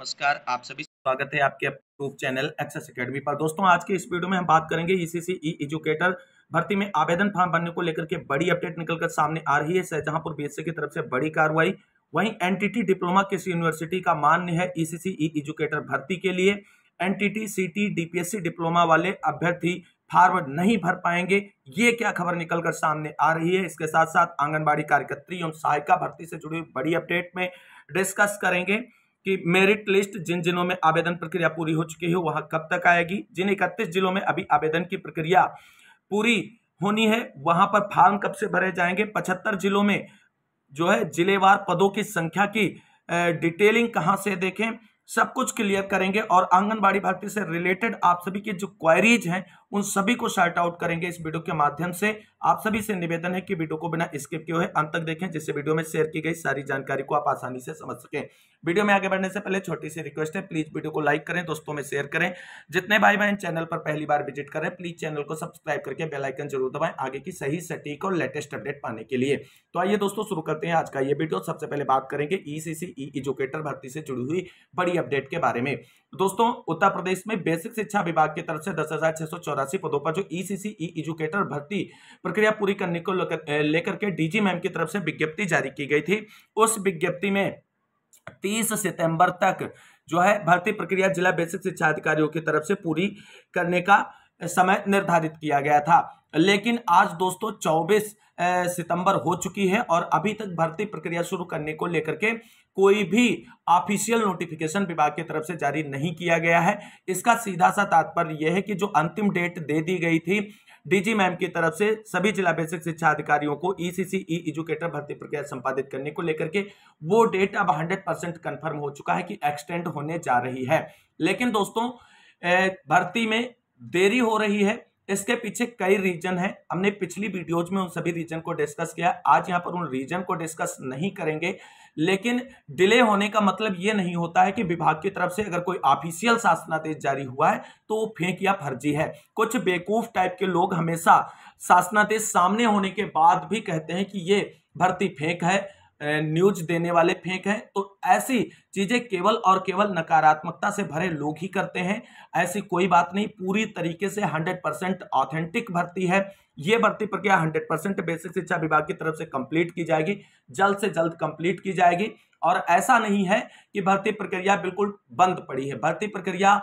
नमस्कार आप सभी स्वागत है आपके प्रूफ चैनल एक्सेस अकेडमी पर दोस्तों आज के इस वीडियो में हम बात करेंगे ईसीसीई e एजुकेटर भर्ती में आवेदन फॉर्म भरने को लेकर के बड़ी अपडेट निकलकर सामने आ रही है शाहजहांपुर बीएससी e की तरफ से बड़ी कार्रवाई वहीं एनटीटी डिप्लोमा किस यूनिवर्सिटी का मान्य है ईसीसी e एजुकेटर भर्ती के लिए एनटीटी सीटी डीपीएससी डिप्लोमा वाले अभ्यर्थी फार्म नहीं भर पाएंगे ये क्या खबर निकलकर सामने आ रही है इसके साथ साथ आंगनबाड़ी कार्यकर्त्री एवं सहायिका भर्ती से जुड़ी बड़ी अपडेट में डिस्कस करेंगे कि मेरिट लिस्ट जिन जिलों में आवेदन प्रक्रिया पूरी हो चुकी है वहां कब तक आएगी जिन इकतीस जिलों में अभी आवेदन की प्रक्रिया पूरी होनी है वहां पर फार्म कब से भरे जाएंगे पचहत्तर जिलों में जो है जिलेवार पदों की संख्या की डिटेलिंग कहाँ से देखें सब कुछ क्लियर करेंगे और आंगनबाड़ी भर्ती से रिलेटेड आप सभी की जो क्वायरीज हैं उन सभी को शार्ट आउट करेंगे इस वीडियो के माध्यम से आप सभी से निवेदन है कि वीडियो को बिना स्किप किए हुए अंत तक देखें जिससे वीडियो में शेयर की गई सारी जानकारी को आप आसानी से समझ सकें वीडियो में आगे बढ़ने से पहले छोटी सी रिक्वेस्ट है प्लीज वीडियो को लाइक करें दोस्तों में शेयर करें जितने भाई बहन चैनल पर पहली बार विजिट करें प्लीज चैनल को सब्सक्राइब करके बेलाइकन जरूर दबाएं आगे की सही सटीक और लेटेस्ट अपडेट पाने के लिए तो आइए दोस्तों शुरू करते हैं आज का ये वीडियो सबसे पहले बात करेंगे ईसीसी e एजुकेटर e भर्ती से जुड़ी हुई बड़ी अपडेट के बारे में दोस्तों उत्तर प्रदेश में बेसिक शिक्षा विभाग की तरफ से दस पदों पर जो ईसीसी e एजुकेटर भर्ती प्रक्रिया पूरी करने को लेकर के डीजी मैम की तरफ से विज्ञप्ति जारी की गई थी उस विज्ञप्ति में तीस सितंबर तक जो है भर्ती प्रक्रिया जिला बेसिक शिक्षा अधिकारियों की तरफ से पूरी करने का समय निर्धारित किया गया था लेकिन आज दोस्तों चौबीस सितंबर हो चुकी है और अभी तक भर्ती प्रक्रिया शुरू करने को लेकर के कोई भी ऑफिशियल नोटिफिकेशन विभाग की तरफ से जारी नहीं किया गया है इसका सीधा सा तात्पर्य यह है कि जो अंतिम डेट दे दी गई थी डीजी मैम की तरफ से सभी जिला बेसिक शिक्षा अधिकारियों को ईसीसी ई एजुकेटर भर्ती प्रक्रिया संपादित करने को लेकर के वो डेट अब हंड्रेड परसेंट कन्फर्म हो चुका है कि एक्सटेंड होने जा रही है लेकिन दोस्तों भर्ती में देरी हो रही है इसके पीछे कई रीजन हैं हमने पिछली वीडियोज में उन सभी रीजन को डिस्कस किया आज यहाँ पर उन रीजन को डिस्कस नहीं करेंगे लेकिन डिले होने का मतलब ये नहीं होता है कि विभाग की तरफ से अगर कोई ऑफिशियल शासनादेश जारी हुआ है तो वो फेंक या फर्जी है कुछ बेकूफ टाइप के लोग हमेशा शासनादेश सामने होने के बाद भी कहते हैं कि ये भर्ती फेंक है न्यूज देने वाले फेक हैं तो ऐसी चीजें केवल और केवल नकारात्मकता से भरे लोग ही करते हैं ऐसी कोई बात नहीं पूरी तरीके से 100 परसेंट ऑथेंटिक भर्ती है ये भर्ती प्रक्रिया 100 परसेंट बेसिक शिक्षा विभाग की तरफ से कंप्लीट की जाएगी जल्द से जल्द कंप्लीट की जाएगी और ऐसा नहीं है कि भर्ती प्रक्रिया बिल्कुल बंद पड़ी है भर्ती प्रक्रिया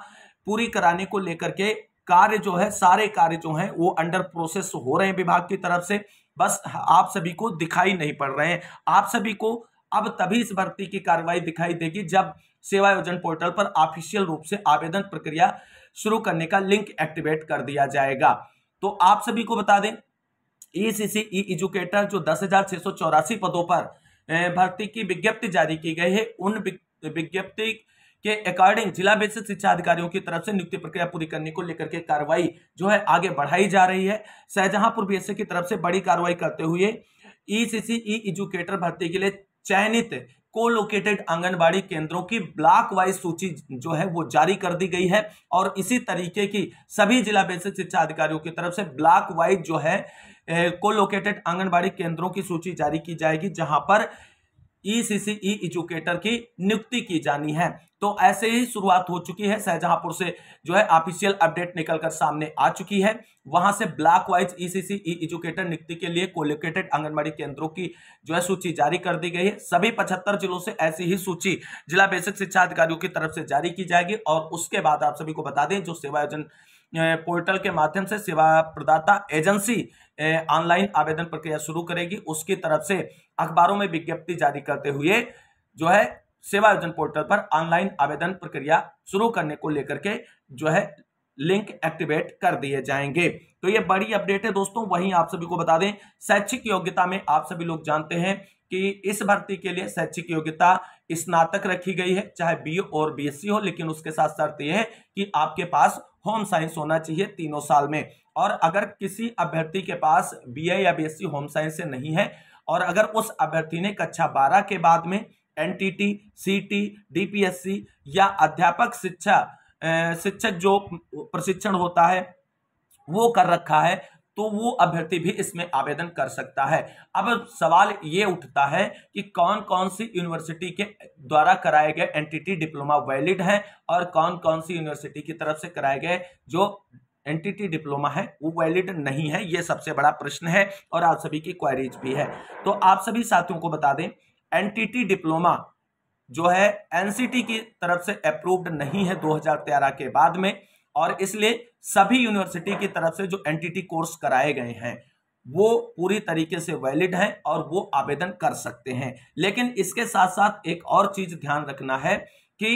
पूरी कराने को लेकर के कार्य जो है सारे कार्य जो हैं वो अंडर प्रोसेस हो रहे हैं विभाग की तरफ से बस आप सभी को दिखाई नहीं पड़ रहे हैं आप सभी को अब तभी इस भर्ती की कार्रवाई दिखाई देगी जब सेवा योजन पोर्टल पर ऑफिशियल रूप से आवेदन प्रक्रिया शुरू करने का लिंक एक्टिवेट कर दिया जाएगा तो आप सभी को बता दें ई सी सी ई एजुकेटर जो दस हजार छह सौ चौरासी पदों पर भर्ती की विज्ञप्ति जारी की गई है उन विज्ञप्ति के अकॉर्डिंग जिला बेसिक शिक्षा अधिकारियों की तरफ से नियुक्ति प्रक्रिया पूरी करने को लेकर के कार्रवाई जो है आगे बढ़ाई जा रही है शाहजहांपुर बीएसए की तरफ से बड़ी कार्रवाई करते हुए ई e एजुकेटर भर्ती के लिए चयनित को लोकेटेड आंगनबाड़ी केंद्रों की ब्लॉक वाइज सूची जो है वो जारी कर दी गई है और इसी तरीके की सभी जिला बेसिक शिक्षा अधिकारियों की तरफ से ब्लॉक वाइज जो है को लोकेटेड आंगनबाड़ी केंद्रों की सूची जारी की जाएगी जहां पर ईसीसीई e एजुकेटर e की नियुक्ति की जानी है तो ऐसे ही शुरुआत हो चुकी है शाहजहांपुर से जो है ऑफिशियल अपडेट निकलकर सामने आ चुकी है वहां से ब्लॉक वाइज ईसीसीई एजुकेटर नियुक्ति के लिए कोलोकेटेड आंगनबाड़ी केंद्रों की जो है सूची जारी कर दी गई है सभी पचहत्तर जिलों से ऐसी ही सूची जिला बेसिक शिक्षा अधिकारियों की तरफ से जारी की जाएगी और उसके बाद आप सभी को बता दें जो सेवायोजन पोर्टल के माध्यम से सेवा प्रदाता एजेंसी ऑनलाइन आवेदन प्रक्रिया शुरू करेगी उसकी तरफ से अखबारों में विज्ञप्ति जारी करते हुए जो है सेवा आयोजन पोर्टल पर ऑनलाइन आवेदन प्रक्रिया शुरू करने को लेकर के जो है लिंक एक्टिवेट कर दिए जाएंगे तो ये बड़ी अपडेट है दोस्तों वहीं आप सभी को बता दें शैक्षिक योग्यता में आप सभी लोग जानते हैं कि इस भर्ती के लिए शैक्षिक योग्यता स्नातक रखी गई है चाहे बी और बीएससी हो लेकिन उसके साथ शर्त यह है कि आपके पास होम साइंस होना चाहिए तीनों साल में और अगर किसी अभ्यर्थी के पास बी या बी होम साइंस से नहीं है और अगर उस अभ्यर्थी ने कक्षा बारह के बाद में एन टी डीपीएससी या अध्यापक शिक्षा शिक्षक जो प्रशिक्षण होता है वो कर रखा है तो वो अभ्यर्थी भी इसमें आवेदन कर सकता है अब सवाल ये उठता है कि कौन कौन सी यूनिवर्सिटी के द्वारा कराए गए एनटीटी डिप्लोमा वैलिड हैं और कौन कौन सी यूनिवर्सिटी की तरफ से कराए गए जो एंटिटी डिप्लोमा है वो वैलिड नहीं है ये सबसे बड़ा प्रश्न है और आप सभी की क्वारीज भी है तो आप सभी साथियों को बता दें एंटिटी डिप्लोमा जो है एनसीटी की तरफ से अप्रूव्ड नहीं है 2013 के बाद में और इसलिए सभी यूनिवर्सिटी की तरफ से जो एनटीटी कोर्स कराए गए हैं वो पूरी तरीके से वैलिड हैं और वो आवेदन कर सकते हैं लेकिन इसके साथ साथ एक और चीज़ ध्यान रखना है कि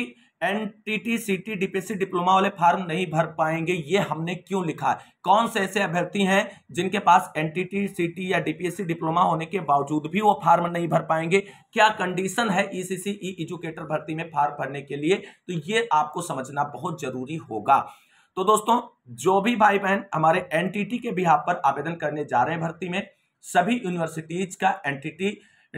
N T T C T DPSC diploma वाले फार्म नहीं भर पाएंगे ये हमने क्यों लिखा है कौन से ऐसे अभ्यर्थी हैं जिनके पास N T T C T या डीपीएससी डिप्लोमा होने के बावजूद भी वो फार्म नहीं भर पाएंगे क्या कंडीशन है ई सी सी ई एजुकेटर भर्ती में फार्म भरने के लिए तो ये आपको समझना बहुत जरूरी होगा तो दोस्तों जो भी भाई बहन हमारे एनटीटी के बिहाव पर आवेदन करने जा रहे हैं भर्ती में सभी यूनिवर्सिटीज का एनटीटी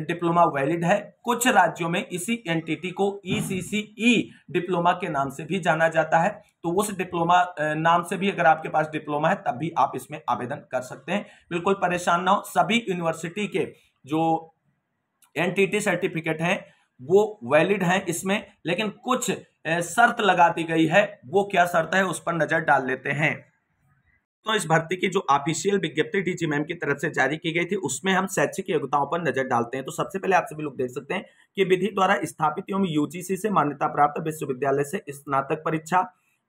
डिप्लोमा वैलिड है कुछ राज्यों में इसी एनटीटी को ईसीसीई e डिप्लोमा e के नाम से भी जाना जाता है तो उस डिप्लोमा नाम से भी अगर आपके पास डिप्लोमा है तब भी आप इसमें आवेदन कर सकते हैं बिल्कुल परेशान ना हो सभी यूनिवर्सिटी के जो एनटीटी सर्टिफिकेट हैं वो वैलिड हैं इसमें लेकिन कुछ शर्त लगा दी गई है वो क्या शर्त है उस पर नजर डाल लेते हैं तो इस भर्ती की जो ऑफिशियल विज्ञप्ति डीजी मैम की तरफ से जारी की गई थी उसमें हम शैक्षिक योग्यताओं पर नजर डालते हैं तो सबसे पहले आप सभी लोग देख सकते हैं कि विधि द्वारा स्थापित एवं यूजीसी से मान्यता प्राप्त विश्वविद्यालय से स्नातक परीक्षा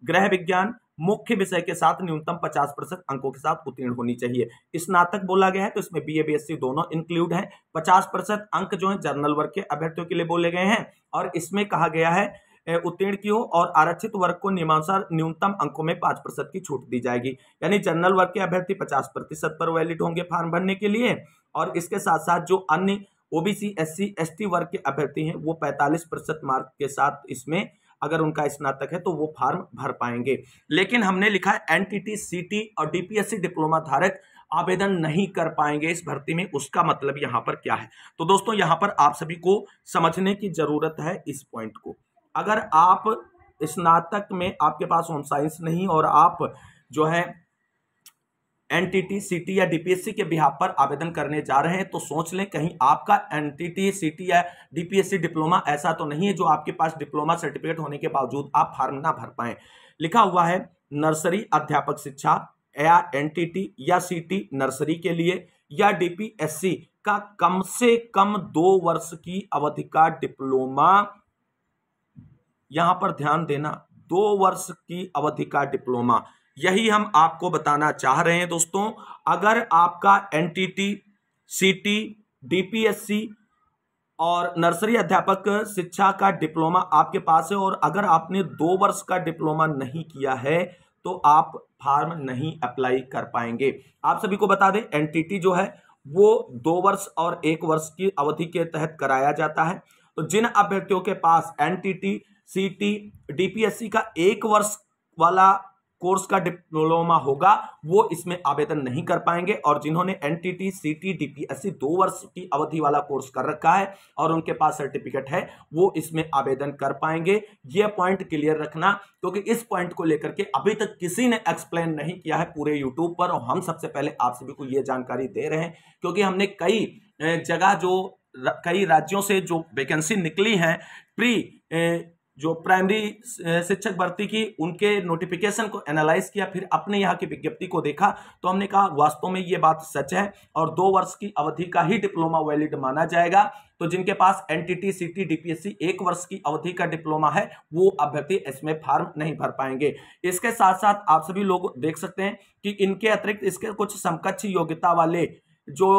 ग्रह विज्ञान मुख्य विषय के साथ न्यूनतम 50 प्रतिशत अंकों के साथ उत्तीर्ण होनी चाहिए स्नातक बोला गया है तो इसमें एस सी दोनों इंक्लूड है 50 प्रतिशत अंक जो है जर्नल वर्ग के अभ्यर्थियों के लिए बोले गए हैं और इसमें कहा गया है उत्तीर्ण की हो और आरक्षित वर्ग को नियमानुसार न्यूनतम अंकों में पांच प्रतिशत की छूट दी जाएगी यानी जनरल वर्ग के अभ्यर्थी पचास प्रतिशत पर वैलिड होंगे फॉर्म भरने के लिए और इसके साथ साथ जो अन्य ओबीसी एस टी वर्ग के अभ्यर्थी हैं वो पैंतालीस प्रतिशत मार्क के साथ इसमें अगर उनका स्नातक है तो वो फॉर्म भर पाएंगे लेकिन हमने लिखा है एनटीटी सीटी और डीपीएससी डिप्लोमा धारक आवेदन नहीं कर पाएंगे इस भर्ती में उसका मतलब यहाँ पर क्या है तो दोस्तों यहाँ पर आप सभी को समझने की जरूरत है इस पॉइंट को अगर आप स्नातक में आपके पास होम साइंस नहीं और आप जो है N T T C T या डीपीएससी के बिहार पर आवेदन करने जा रहे हैं तो सोच लें कहीं आपका N T T C T या डीपीएससी डिप्लोमा ऐसा तो नहीं है जो आपके पास डिप्लोमा सर्टिफिकेट होने के बावजूद आप फार्म ना भर पाए लिखा हुआ है नर्सरी अध्यापक शिक्षा या एन टी टी या सी टी नर्सरी के लिए या डीपीएससी का कम से कम दो वर्ष की अवधि का डिप्लोमा यहां पर ध्यान देना दो वर्ष की अवधि का डिप्लोमा यही हम आपको बताना चाह रहे हैं दोस्तों अगर आपका N T T C T D P S C और नर्सरी अध्यापक शिक्षा का डिप्लोमा आपके पास है और अगर आपने दो वर्ष का डिप्लोमा नहीं किया है तो आप फार्म नहीं अप्लाई कर पाएंगे आप सभी को बता दें एनटीटी जो है वो दो वर्ष और एक वर्ष की अवधि के तहत कराया जाता है तो जिन अभ्यर्थियों के पास एनटीटी सीटी डीपीएससी का एक वर्ष वाला कोर्स का डिप्लोमा होगा वो इसमें आवेदन नहीं कर पाएंगे और जिन्होंने एनटीटी सीटी डीपीएससी दो वर्ष की अवधि वाला कोर्स कर रखा है और उनके पास सर्टिफिकेट है वो इसमें आवेदन कर पाएंगे ये पॉइंट क्लियर रखना क्योंकि तो इस पॉइंट को लेकर के अभी तक किसी ने एक्सप्लेन नहीं किया है पूरे यूट्यूब पर और हम सबसे पहले आप सभी को ये जानकारी दे रहे हैं क्योंकि हमने कई जगह जो कई राज्यों से जो वैकेंसी निकली है प्री जो प्राइमरी शिक्षक भर्ती की उनके नोटिफिकेशन को एनालाइज किया फिर अपने यहाँ की विज्ञप्ति को देखा तो हमने कहा वास्तव में ये बात सच है और दो वर्ष की अवधि का ही डिप्लोमा वैलिड माना जाएगा तो जिनके पास एनटीटी टी डीपीएससी एक वर्ष की अवधि का डिप्लोमा है वो अभ्यर्थी इसमें फॉर्म नहीं भर पाएंगे इसके साथ साथ आप सभी लोग देख सकते हैं कि इनके अतिरिक्त इसके कुछ समकक्ष योग्यता वाले जो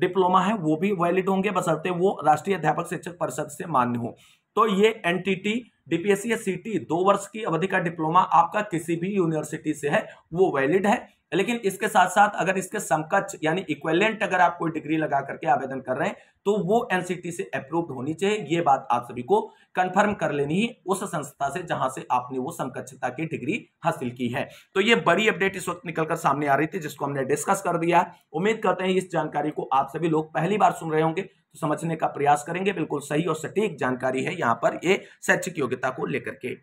डिप्लोमा है वो भी वैलिड होंगे बसरते वो राष्ट्रीय अध्यापक शिक्षक परिषद से मान्य हो तो ये एनटीटी डीपीएससी या सीटी दो वर्ष की अवधि का डिप्लोमा आपका किसी भी यूनिवर्सिटी से है वो वैलिड है लेकिन इसके साथ साथ अगर इसके समकक्ष यानी इक्वेलेंट अगर आप कोई डिग्री लगा करके आवेदन कर रहे हैं तो वो एनसीटी से अप्रूव्ड होनी चाहिए ये बात आप सभी को कंफर्म कर लेनी है उस संस्था से जहां से आपने वो समकक्षता की डिग्री हासिल की है तो ये बड़ी अपडेट इस वक्त निकलकर सामने आ रही थी जिसको हमने डिस्कस कर दिया उम्मीद करते हैं इस जानकारी को आप सभी लोग पहली बार सुन रहे होंगे तो समझने का प्रयास करेंगे बिल्कुल सही और सटीक जानकारी है यहाँ पर ये शैक्षिक योग्यता को लेकर के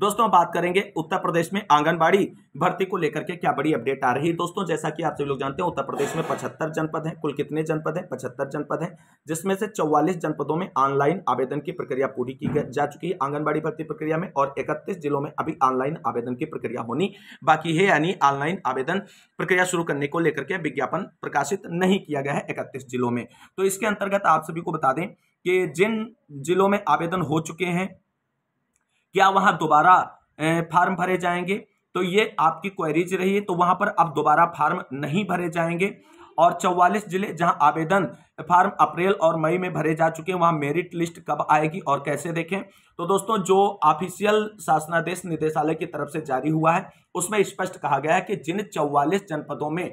दोस्तों बात करेंगे उत्तर प्रदेश में आंगनबाड़ी भर्ती को लेकर के क्या बड़ी अपडेट आ रही है दोस्तों जैसा कि आप सभी लोग जानते हैं उत्तर प्रदेश में पचहत्तर जनपद हैं कुल कितने जनपद हैं पचहत्तर जनपद हैं जिसमें से चौवालीस जनपदों में ऑनलाइन आवेदन की प्रक्रिया पूरी की जा चुकी है आंगनबाड़ी भर्ती प्रक्रिया में और इकतीस जिलों में अभी ऑनलाइन आवेदन की प्रक्रिया होनी बाकी है यानी ऑनलाइन आवेदन प्रक्रिया शुरू करने को लेकर के विज्ञापन प्रकाशित नहीं किया गया है इकतीस जिलों में तो इसके अंतर्गत आप सभी को बता दें कि जिन जिलों में आवेदन हो चुके हैं क्या वहाँ दोबारा फार्म भरे जाएंगे तो ये आपकी क्वेरीज रही है तो वहाँ पर अब दोबारा फार्म नहीं भरे जाएंगे और चौवालिस जिले जहां आवेदन फार्म अप्रैल और मई में भरे जा चुके हैं वहां मेरिट लिस्ट कब आएगी और कैसे देखें तो दोस्तों जो ऑफिशियल शासनादेश निदेशालय की तरफ से जारी हुआ है उसमें स्पष्ट कहा गया है कि जिन चौवालिस जनपदों में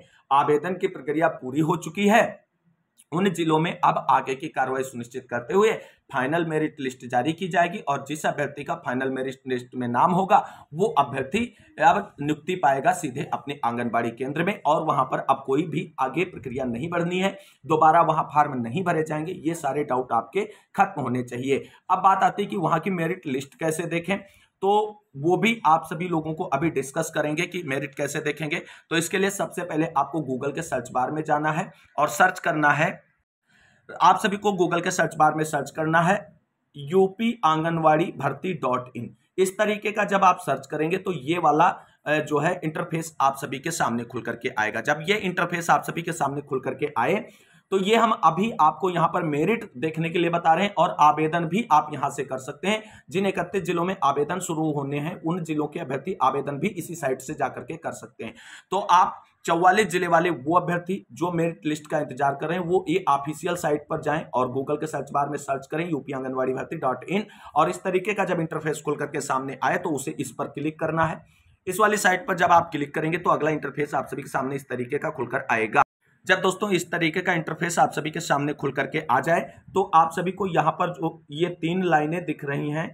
आवेदन की प्रक्रिया पूरी हो चुकी है उन जिलों में अब आगे की कार्रवाई सुनिश्चित करते हुए फाइनल मेरिट लिस्ट जारी की जाएगी और जिस अभ्यर्थी का फाइनल मेरिट लिस्ट में नाम होगा वो अभ्यर्थी अब नियुक्ति पाएगा सीधे अपने आंगनबाड़ी केंद्र में और वहां पर अब कोई भी आगे प्रक्रिया नहीं बढ़नी है दोबारा वहां फार्म नहीं भरे जाएंगे ये सारे डाउट आपके खत्म होने चाहिए अब बात आती है कि वहां की मेरिट लिस्ट कैसे देखें तो वो भी आप सभी लोगों को अभी डिस्कस करेंगे कि मेरिट कैसे देखेंगे तो इसके लिए सबसे पहले आपको गूगल के सर्च बार में जाना है और सर्च करना है आप सभी को गूगल के सर्च बार में सर्च करना है यूपी आंगनवाड़ी भर्ती डॉट इन इस तरीके का जब आप सर्च करेंगे तो ये वाला जो है इंटरफेस आप सभी के सामने खुल करके आएगा जब ये इंटरफेस आप सभी के सामने खुल करके आए तो ये हम अभी आपको यहां पर मेरिट देखने के लिए बता रहे हैं और आवेदन भी आप यहां से कर सकते हैं जिन इकतीस जिलों में आवेदन शुरू होने हैं उन जिलों के अभ्यर्थी आवेदन भी इसी साइट से जाकर के कर सकते हैं तो आप चौवालीस जिले वाले वो अभ्यर्थी जो मेरिट लिस्ट का इंतजार कर रहे हैं वो ये ऑफिशियल साइट पर जाएं और गूगल के सर्च बार में सर्च करें यूपी आंगनबाड़ी भर्ती डॉट इन और इस तरीके का जब इंटरफेस खोल करके सामने आए तो उसे इस पर क्लिक करना है इस वाली साइट पर जब आप क्लिक करेंगे तो अगला इंटरफेस आप सभी के सामने इस तरीके का खुलकर आएगा जब दोस्तों इस तरीके का इंटरफेस आप सभी के सामने खुल करके आ जाए तो आप सभी को यहाँ पर जो ये तीन लाइनें दिख रही हैं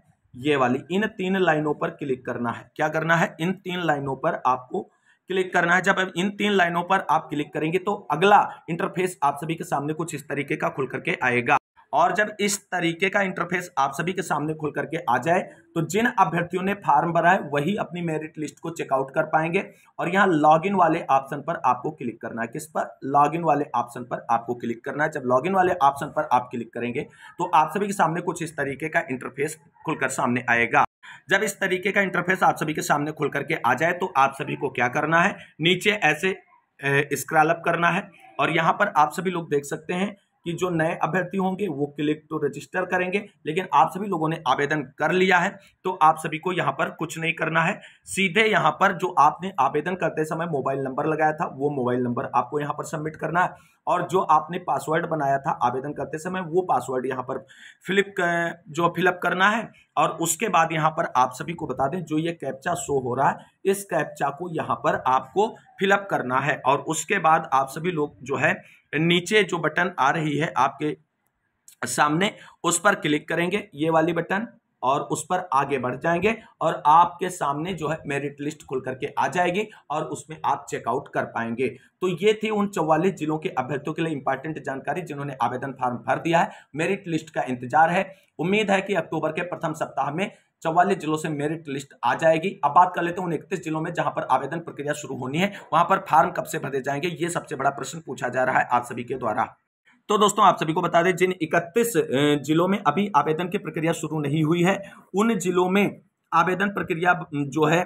ये वाली इन तीन लाइनों पर क्लिक करना है क्या करना है इन तीन लाइनों पर आपको क्लिक करना है जब इन तीन लाइनों पर आप क्लिक करेंगे तो अगला इंटरफेस आप सभी के सामने कुछ इस तरीके का खुल करके आएगा और जब इस तरीके का इंटरफेस आप सभी के सामने खुल करके आ जाए तो जिन अभ्यर्थियों ने फार्म भरा है वही अपनी मेरिट लिस्ट को चेकआउट कर पाएंगे और यहाँ लॉगिन वाले ऑप्शन पर आपको क्लिक करना है किस पर लॉगिन वाले ऑप्शन पर आपको क्लिक करना है जब लॉगिन वाले ऑप्शन पर आप क्लिक करेंगे तो आप सभी के सामने कुछ इस तरीके का इंटरफेस खुलकर सामने आएगा जब इस तरीके का इंटरफेस आप सभी के सामने खुल करके आ जाए तो आप सभी को क्या करना है नीचे ऐसे स्क्रैलअप अप करना है और यहाँ पर आप सभी लोग देख सकते हैं कि जो नए अभ्यर्थी होंगे वो क्लिक तो रजिस्टर करेंगे लेकिन आप सभी लोगों ने आवेदन कर लिया है तो आप सभी को यहाँ पर कुछ नहीं करना है सीधे यहाँ पर जो आपने आवेदन करते समय मोबाइल नंबर लगाया था वो मोबाइल नंबर आपको यहाँ पर सबमिट करना है और जो आपने पासवर्ड बनाया था आवेदन करते समय वो पासवर्ड यहाँ पर फिलिप जो फिलअप करना है और उसके बाद यहाँ पर आप सभी को बता दें जो ये कैप्चा शो हो रहा है इस कैप्चा को यहाँ पर आपको फिलअप करना है और उसके बाद आप सभी लोग जो है नीचे जो बटन आ रही है आपके सामने उस पर क्लिक करेंगे ये वाली बटन और उस पर आगे बढ़ जाएंगे और आपके सामने जो है मेरिट लिस्ट खुल करके आ जाएगी और उसमें आप चेकआउट कर पाएंगे तो ये थी उन चौवालीस जिलों के अभ्यर्थियों के लिए इंपॉर्टेंट जानकारी जिन्होंने आवेदन फॉर्म भर दिया है मेरिट लिस्ट का इंतजार है उम्मीद है कि अक्टूबर के प्रथम सप्ताह में चौवालीस जिलों से मेरिट लिस्ट आ जाएगी अब बात कर लेते हैं उन इकतीस जिलों में जहां पर आवेदन प्रक्रिया शुरू होनी है वहां पर फार्म कब से भरे जाएंगे ये सबसे बड़ा प्रश्न पूछा जा रहा है आप सभी के द्वारा तो दोस्तों आप सभी को बता दें जिन 31 जिलों में अभी आवेदन की प्रक्रिया शुरू नहीं हुई है उन जिलों में आवेदन प्रक्रिया जो है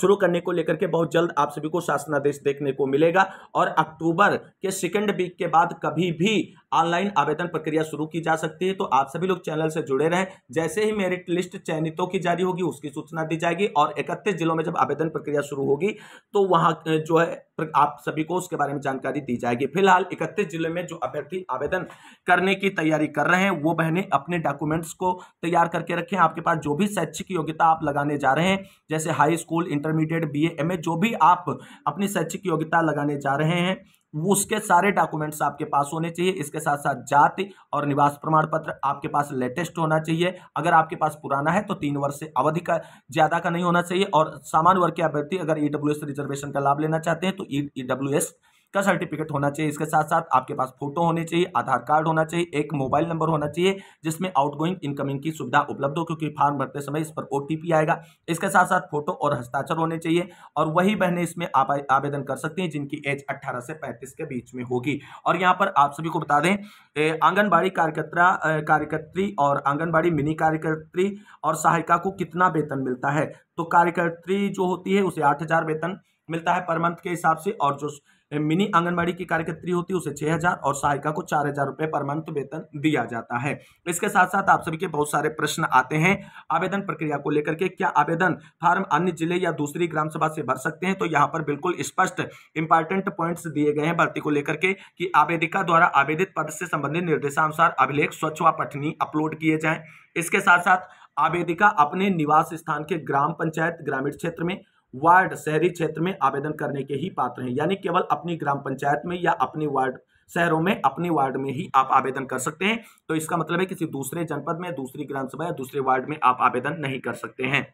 शुरू करने को लेकर के बहुत जल्द आप सभी को शासनादेश देखने को मिलेगा और अक्टूबर के सेकेंड वीक के बाद कभी भी ऑनलाइन आवेदन प्रक्रिया शुरू की जा सकती है तो आप सभी लोग चैनल से जुड़े रहें जैसे ही मेरिट लिस्ट चयनितों की जारी होगी उसकी सूचना दी जाएगी और इकतीस जिलों में जब आवेदन प्रक्रिया शुरू होगी तो वहाँ जो है आप सभी को उसके बारे में जानकारी दी जाएगी फिलहाल इकतीस जिले में जो अभ्यर्थी आवेदन करने की तैयारी कर रहे हैं वो बहने अपने डॉक्यूमेंट्स को तैयार करके रखें आपके पास जो भी शैक्षिक योग्यता आप लगाने जा रहे हैं जैसे high school intermediate B M A जो भी आप अपनी शैक्षिक योग्यता लगाने जा रहे हैं उसके सारे डॉक्यूमेंट्स आपके पास होने चाहिए इसके साथ साथ जाति और निवास प्रमाण पत्र आपके पास लेटेस्ट होना चाहिए अगर आपके पास पुराना है तो तीन वर्ष से अवधि का ज़्यादा का नहीं होना चाहिए और सामान्य वर्ग के अभ्यर्थी अगर ईडब्ल्यू e रिजर्वेशन का लाभ लेना चाहते हैं तो ई e, e का सर्टिफिकेट होना चाहिए इसके साथ साथ आपके पास फोटो होने चाहिए आधार कार्ड होना चाहिए एक मोबाइल नंबर होना चाहिए जिसमें आउटगोइंग इनकमिंग की सुविधा उपलब्ध हो क्योंकि फॉर्म भरते समय इस पर ओ आएगा इसके साथ साथ फोटो और हस्ताक्षर होने चाहिए और वही बहने इसमें आवेदन कर सकती हैं जिनकी एज अट्ठारह से पैंतीस के बीच में होगी और यहाँ पर आप सभी को बता दें आंगनबाड़ी कार्यकर्ता कार्यकर्त्री और आंगनबाड़ी मिनी कार्यकर्त्री और सहायिका को कितना वेतन मिलता है तो कार्यकर्त्री जो होती है उसे आठ हजार वेतन मिलता है पर मंथ के हिसाब से और जो मिनी आंगनबाड़ी की कार्यकर्त्री होती है उसे छः हज़ार और सहायिका को चार हज़ार रुपये पर मंथ वेतन दिया जाता है इसके साथ साथ आप सभी के बहुत सारे प्रश्न आते हैं आवेदन प्रक्रिया को लेकर के क्या आवेदन फार्म अन्य जिले या दूसरी ग्राम सभा से भर सकते हैं तो यहाँ पर बिल्कुल स्पष्ट इंपॉर्टेंट पॉइंट्स दिए गए हैं भर्ती को लेकर के कि आवेदिका द्वारा आवेदित पद से संबंधित निर्देशानुसार अभिलेख स्वच्छ व पठनी अपलोड किए जाए इसके साथ साथ आवेदिका अपने निवास स्थान के ग्राम पंचायत ग्रामीण क्षेत्र में वार्ड शहरी क्षेत्र में आवेदन करने के ही पात्र हैं यानी केवल अपनी ग्राम पंचायत में या अपनी वार्ड शहरों में अपने वार्ड में ही आप आवेदन कर सकते हैं तो इसका मतलब है किसी दूसरे जनपद में दूसरी ग्राम सभा या दूसरे वार्ड में आप आवेदन नहीं कर सकते हैं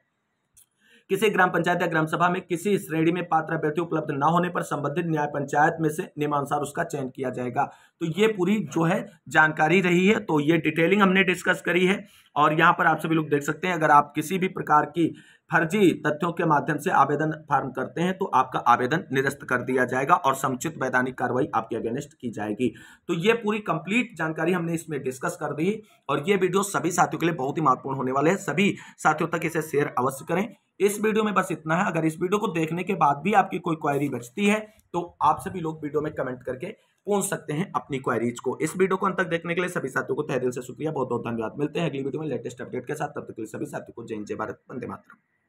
किसी ग्राम पंचायत या ग्राम सभा में किसी श्रेणी में पात्र अभ्यर्थी उपलब्ध न होने पर संबंधित न्याय पंचायत में से नियमानुसार उसका चयन किया जाएगा तो ये पूरी जो है जानकारी रही है तो ये डिटेलिंग हमने डिस्कस करी है और यहाँ पर आप सभी लोग देख सकते हैं अगर आप किसी भी प्रकार की फर्जी तथ्यों के माध्यम से आवेदन फार्म करते हैं तो आपका आवेदन निरस्त कर दिया जाएगा और समुचित वैधानिक कार्रवाई आपके अगेंस्ट की जाएगी तो ये पूरी कंप्लीट जानकारी हमने इसमें डिस्कस कर दी और ये वीडियो सभी साथियों के लिए बहुत ही महत्वपूर्ण होने वाले हैं सभी साथियों तक इसे शेयर अवश्य करें इस वीडियो में बस इतना है अगर इस वीडियो को देखने के बाद भी आपकी कोई क्वायरी बचती है तो आप सभी लोग वीडियो में कमेंट करके पूछ सकते हैं अपनी क्वायरीज को इस वीडियो को अंत तक देखने के लिए सभी साथियों को तहदिल से शुक्रिया बहुत बहुत धन्यवाद मिलते हैं अगली वीडियो में लेटेस्ट अपडेट के साथ तब तक के लिए सभी साथियों को जय जय भारत वंदे मातरम